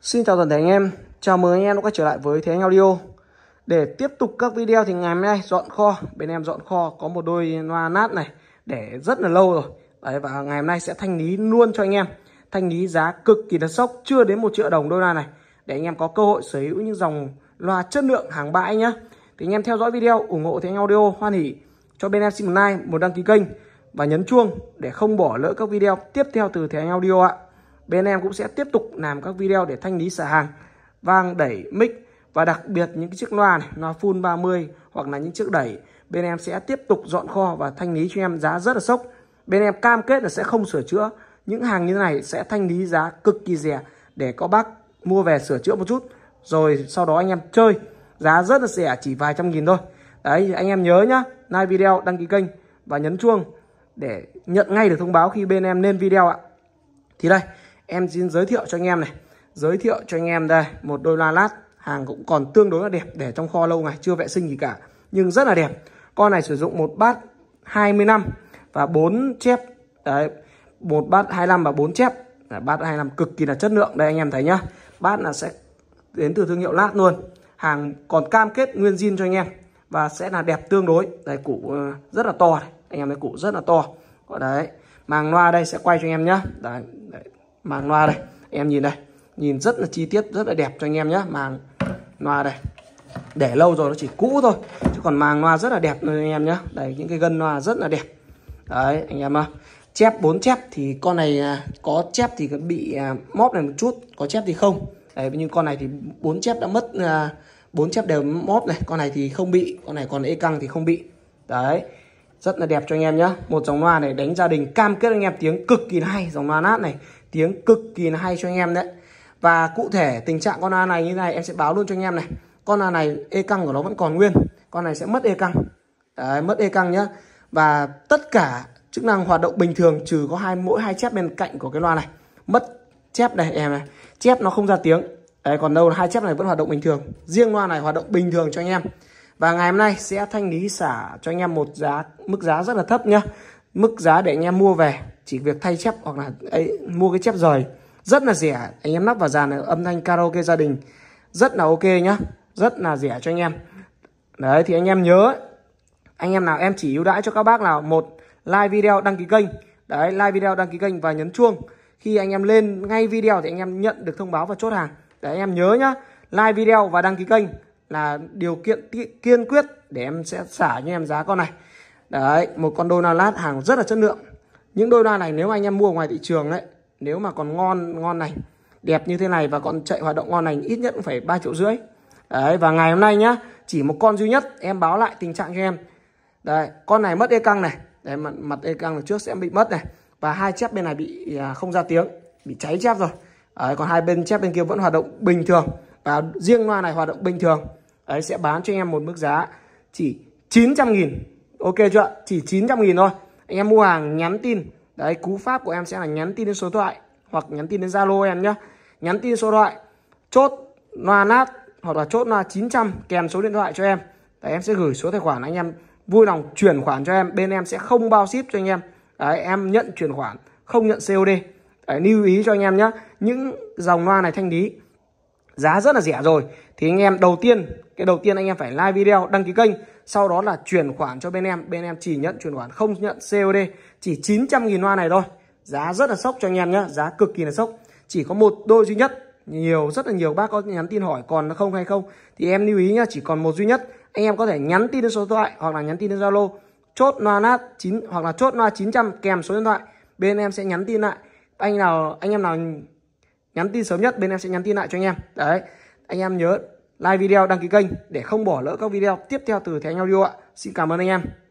Xin chào toàn thể anh em, chào mừng anh em đã quay trở lại với Thế Anh Audio Để tiếp tục các video thì ngày hôm nay dọn kho, bên em dọn kho có một đôi loa nát này để rất là lâu rồi Đấy, Và ngày hôm nay sẽ thanh lý luôn cho anh em Thanh lý giá cực kỳ là sốc, chưa đến một triệu đồng đôi loa này Để anh em có cơ hội sở hữu những dòng loa chất lượng hàng bãi nhá Thì anh em theo dõi video, ủng hộ Thế Anh Audio hoan hỉ Cho bên em xin một like, một đăng ký kênh và nhấn chuông để không bỏ lỡ các video tiếp theo từ Thế Anh Audio ạ bên em cũng sẽ tiếp tục làm các video để thanh lý xả hàng vang đẩy mic và đặc biệt những cái chiếc loa này loa full 30 hoặc là những chiếc đẩy bên em sẽ tiếp tục dọn kho và thanh lý cho em giá rất là sốc bên em cam kết là sẽ không sửa chữa những hàng như thế này sẽ thanh lý giá cực kỳ rẻ để có bác mua về sửa chữa một chút rồi sau đó anh em chơi giá rất là rẻ chỉ vài trăm nghìn thôi đấy anh em nhớ nhá like video đăng ký kênh và nhấn chuông để nhận ngay được thông báo khi bên em lên video ạ thì đây em xin giới thiệu cho anh em này giới thiệu cho anh em đây một đôi loa lát hàng cũng còn tương đối là đẹp để trong kho lâu ngày chưa vệ sinh gì cả nhưng rất là đẹp con này sử dụng một bát 20 năm và bốn chép đấy một bát 25 và bốn chép đấy, bát 25 cực kỳ là chất lượng đây anh em thấy nhá bát là sẽ đến từ thương hiệu lát luôn hàng còn cam kết nguyên zin cho anh em và sẽ là đẹp tương đối đây củ ờ, rất là to này. anh em thấy củ rất là to đấy màng loa đây sẽ quay cho anh em nhá đấy, đấy màng loa đây em nhìn đây nhìn rất là chi tiết rất là đẹp cho anh em nhé màng loa đây để lâu rồi nó chỉ cũ thôi chứ còn màng loa rất là đẹp luôn anh em nhé đây những cái gân loa rất là đẹp đấy anh em ạ chép bốn chép thì con này à, có chép thì bị à, móp này một chút có chép thì không đấy nhưng con này thì bốn chép đã mất à, bốn chép đều móp này con này thì không bị con này còn ê căng thì không bị đấy rất là đẹp cho anh em nhé một dòng loa này đánh gia đình cam kết anh em tiếng cực kỳ hay dòng loa nát này tiếng cực kỳ là hay cho anh em đấy và cụ thể tình trạng con A này như này em sẽ báo luôn cho anh em này con A này e căng của nó vẫn còn nguyên con này sẽ mất e căng đấy, mất e căng nhá và tất cả chức năng hoạt động bình thường trừ có hai mỗi hai chép bên cạnh của cái loa này mất chép này em này chép nó không ra tiếng đấy, còn đâu hai chép này vẫn hoạt động bình thường riêng loa này hoạt động bình thường cho anh em và ngày hôm nay sẽ thanh lý xả cho anh em một giá mức giá rất là thấp nhá mức giá để anh em mua về chỉ việc thay chép hoặc là ấy, mua cái chép rời rất là rẻ anh em lắp vào dàn này, âm thanh karaoke gia đình rất là ok nhá rất là rẻ cho anh em đấy thì anh em nhớ anh em nào em chỉ ưu đãi cho các bác nào một like video đăng ký kênh đấy like video đăng ký kênh và nhấn chuông khi anh em lên ngay video thì anh em nhận được thông báo và chốt hàng đấy anh em nhớ nhá like video và đăng ký kênh là điều kiện kiên quyết để em sẽ xả cho em giá con này đấy một con đô la lát hàng rất là chất lượng những đô la này nếu anh em mua ngoài thị trường đấy nếu mà còn ngon ngon này đẹp như thế này và còn chạy hoạt động ngon này ít nhất cũng phải 3 triệu rưỡi đấy và ngày hôm nay nhá chỉ một con duy nhất em báo lại tình trạng cho em đấy con này mất ê căng này đấy mặt mặt ê căng trước sẽ bị mất này và hai chép bên này bị à, không ra tiếng bị cháy chép rồi đấy, còn hai bên chép bên kia vẫn hoạt động bình thường và riêng loa này hoạt động bình thường đấy sẽ bán cho em một mức giá chỉ 900 nghìn Ok chưa Chỉ 900 nghìn thôi Anh em mua hàng nhắn tin Đấy cú pháp của em sẽ là nhắn tin đến số điện thoại Hoặc nhắn tin đến Zalo em nhé Nhắn tin số điện thoại Chốt loa nát Hoặc là chốt loa 900 kèm số điện thoại cho em Đấy em sẽ gửi số tài khoản anh em Vui lòng chuyển khoản cho em Bên em sẽ không bao ship cho anh em Đấy em nhận chuyển khoản Không nhận COD Đấy lưu ý cho anh em nhé Những dòng loa này thanh lý giá rất là rẻ rồi thì anh em đầu tiên cái đầu tiên anh em phải like video đăng ký kênh sau đó là chuyển khoản cho bên em bên em chỉ nhận chuyển khoản không nhận COD chỉ 900 nghìn hoa này thôi giá rất là sốc cho anh em nhé giá cực kỳ là sốc chỉ có một đôi duy nhất nhiều rất là nhiều bác có nhắn tin hỏi còn nó không hay không thì em lưu ý nhá chỉ còn một duy nhất anh em có thể nhắn tin đến số điện thoại hoặc là nhắn tin đến Zalo chốt loa nát chín hoặc là chốt loa 900 kèm số điện thoại bên em sẽ nhắn tin lại anh nào anh em nào nhắn tin sớm nhất bên em sẽ nhắn tin lại cho anh em đấy anh em nhớ like video đăng ký kênh để không bỏ lỡ các video tiếp theo từ Thế Anh Audio ạ xin cảm ơn anh em